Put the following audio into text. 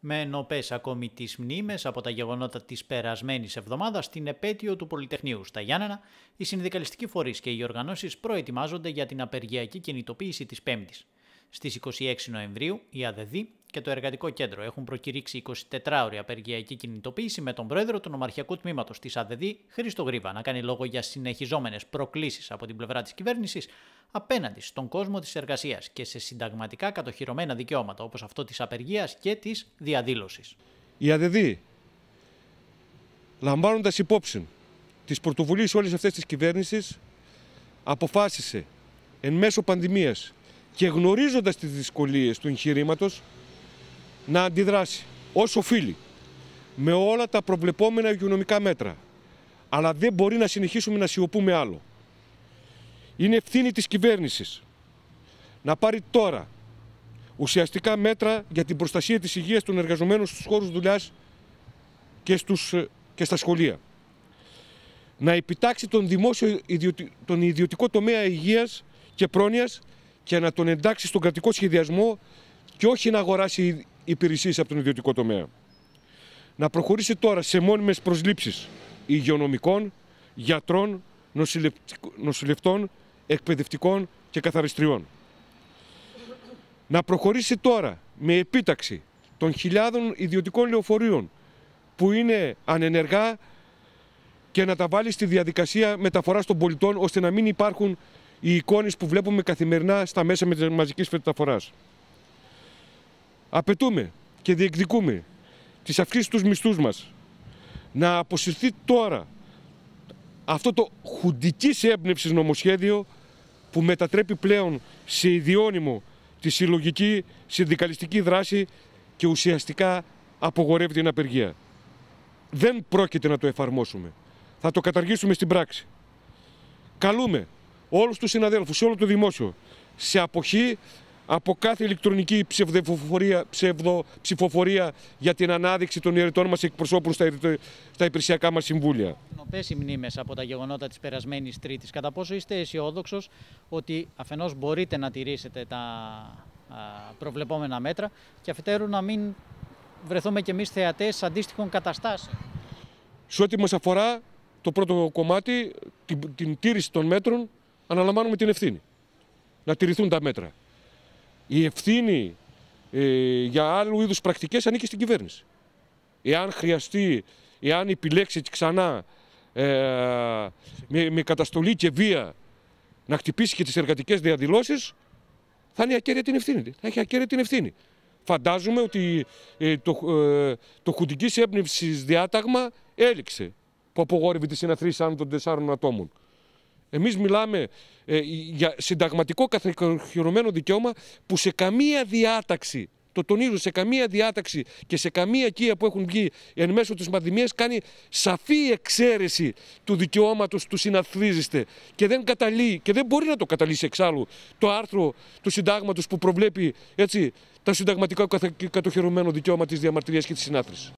με νοπές ακόμη τις μνήμες από τα γεγονότα της περασμένης εβδομάδας στην επέτειο του Πολυτεχνείου. Στα Γιάννενα, οι συνδικαλιστικοί φορείς και οι οργανώσεις προετοιμάζονται για την απεργιακή κινητοποίηση της Πέμπτης. Στις 26 Νοεμβρίου, η ΑΔΔ και το Εργατικό Κέντρο έχουν προκηρύξει 24ωρη απεργιακή κινητοποίηση με τον πρόεδρο του Νομαρχιακού Τμήματος της ΑΔΔ, Χρήστο Γρήβα, να κάνει λόγο για συνεχιζόμενες προκλήσεις από την πλευρά της κυβέρνησης απέναντι στον κόσμο της εργασίας και σε συνταγματικά κατοχυρωμένα δικαιώματα όπως αυτό της απεργίας και της διαδήλωσης. Η ΑΔΔ, λαμβάνοντας υπόψη τις πρωτοβουλίες όλης αυτής της κυβέρνησης, αποφάσισε εν μέσω πανδημίας και γνωρίζοντας τις δυσκολίες του εγχειρήματος να αντιδράσει όσο οφείλει με όλα τα προβλεπόμενα υγειονομικά μέτρα. Αλλά δεν μπορεί να συνεχίσουμε να σιωπούμε άλλο. Είναι ευθύνη της κυβέρνησης να πάρει τώρα ουσιαστικά μέτρα για την προστασία της υγείας των εργαζομένων στους χώρους δουλειάς και, στους, ε, και στα σχολεία. Να επιτάξει τον, δημόσιο, τον ιδιωτικό τομέα υγείας και πρόνοιας και να τον εντάξει στον κρατικό σχεδιασμό και όχι να αγοράσει υπηρεσίες από τον ιδιωτικό τομέα. Να προχωρήσει τώρα σε μόνιμες προσλήψεις υγειονομικών, γιατρών, νοσηλευτών, εκπαιδευτικών και καθαριστριών. Να προχωρήσει τώρα με επίταξη των χιλιάδων ιδιωτικών λεωφορείων που είναι ανενεργά και να τα βάλει στη διαδικασία μεταφοράς των πολιτών ώστε να μην υπάρχουν οι εικόνες που βλέπουμε καθημερινά στα μέσα μαζικής μεταφοράς. Απαιτούμε και διεκδικούμε τις αυξήσεις τους μισθούς μας να αποσυρθεί τώρα αυτό το χουντικής έμπνευσης νομοσχέδιο που μετατρέπει πλέον σε ιδιώνυμο τη συλλογική συνδικαλιστική δράση και ουσιαστικά απογορεύει την απεργία. Δεν πρόκειται να το εφαρμόσουμε. Θα το καταργήσουμε στην πράξη. Καλούμε όλους τους συναδέλφους, σε όλο το δημόσιο, σε αποχή από κάθε ηλεκτρονική ψευδοψηφοφορία για την ανάδειξη των ιερετών μας εκπροσώπων στα, υπηρεσιακά μας συμβούλια. Νοπές οι μνήμες από τα γεγονότα της περασμένης Τρίτης. Κατά πόσο είστε αισιόδοξος ότι αφενός μπορείτε να τηρήσετε τα προβλεπόμενα μέτρα και αφετέρου να μην βρεθούμε κι εμείς θεατές αντίστοιχων καταστάσεων. Σε ό,τι μας αφορά το πρώτο κομμάτι, την, την τήρηση των μέτρων, αναλαμβάνουμε την ευθύνη. Να τηρηθούν τα μέτρα η ευθύνη ε, για άλλου είδους πρακτικές ανήκει στην κυβέρνηση. Εάν χρειαστεί, εάν επιλέξει ξανά ε, με, καταστολή και βία να χτυπήσει και τις εργατικές διαδηλώσεις, θα είναι ακέραια την ευθύνη. Θα έχει ακέραια την ευθύνη. Φαντάζομαι ότι ε, το, ε, το χουντικής έμπνευσης διάταγμα έληξε που απογόρευε τη συναθρήση άνω των τεσσάρων ατόμων. Εμείς μιλάμε ε, για συνταγματικό κατοχυρωμένο δικαίωμα που σε καμία διάταξη, το τονίζω, σε καμία διάταξη και σε καμία κία που έχουν βγει εν μέσω της Μαδημίας κάνει σαφή εξαίρεση του δικαιώματος του συναθρίζεστε και δεν καταλύει και δεν μπορεί να το καταλύσει εξάλλου το άρθρο του συντάγματος που προβλέπει έτσι, τα συνταγματικά κατοχυρωμένο δικαίωμα της διαμαρτυρίας και της συνάθρησης.